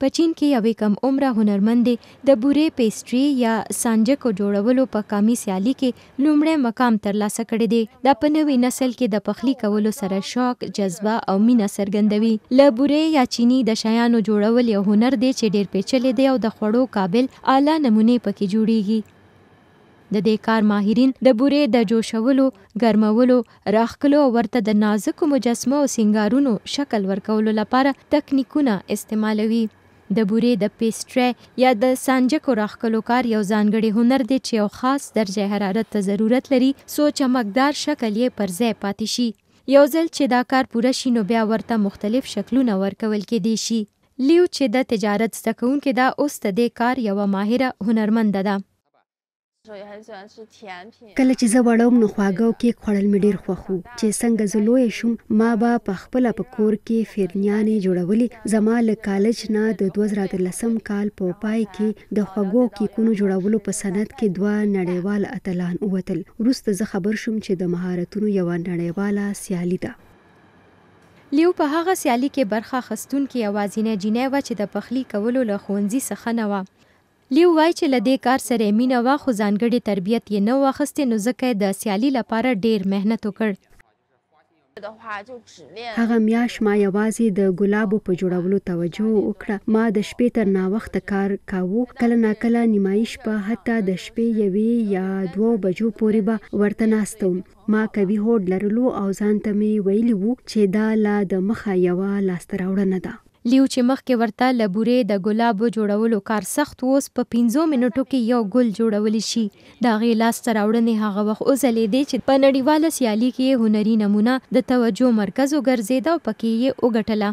په چین کې یوې کم عمره هنرمندې د بورې پیسټري یا سانجکو جوړولو په کامی سیالي کې لومړی مقام ترلاسه کړی دی دا په نوې نسل کې د پخلی کولو سره شوق جذبه او مینه څرګندوي له بورې یا چینی د شیانو جوړول یو هنر دی چې ډیر پیچلی دی او د خوړو قابل اعلی نمونې پکې جوړیږي د دې کار ماهرین د بورې د جوشولو ګرمولو راخکلو ورته د نازکو مجسمو او سنگارونو شکل ورکولو لپاره تکنیکونه استعمالوي د بوري د پیسټری یا د سانجکو راخکلو کار یو ځانګړی هنر دی چې یو خاص درجه حرارت ته ضرورت لري سو چمکدار شکل یې پر ځای پاتې شي یو ځل چې دا کار پوره شي نو بیا ورته مختلف شکلونه ورکول کې دی شي لیو چې د تجارت زده کوونکې دا اوس د دې کار یوه ماهره هنرمند ده کله چې زه وړم نو خواږه او کیک خوړل مې ډیر خوښ وو چې څنګه زه لوی شوم ما به په خپل په کور کې فیرنیانې جوړولې زما له کالج نه د 2013 کال په پای کې د خوږو کیکونو جوړولو په صنعت کې دوه نړیوال اتلان وتل وروسته زه خبر شوم چې د مهارتونو یو نړیواله سیالي ده لیو په هغه سیالي کې برخه خستون کې اوازینه جنې و چې د پخلی کولو له خونځي څخه نه و لیو وای چې لدې کار سره مینا واخو ځانګړي تربیت یې نه واخستې نو ځکه د سیالي لپاره ډیر مهنت وکړ هغه میاش ما یوازې د ګلابو په جوړولو توجه وکړه ما د شپې تر ناوخت کار کاوه کله ناکله نیمایي شپه حتی د شپې یوې یا دوو بجو پورې به ورته ناستم ما کوي هوډ لرلو او ځان ته مې ویلی وو چې دا لا د مخه یوه لاسته راوړنه ده لیو چې مخکې ورته له بورې د ګلابو جوړولو کار سخت اوس په 15 منټو کې یو ګل جوړول شي دا غي لاس تراوړنې هغه وخت اوسلې دي چې په نړیواله سیالي کې هنري نمونه د توجه مرکز وګرځیدا او پکې یې وګټله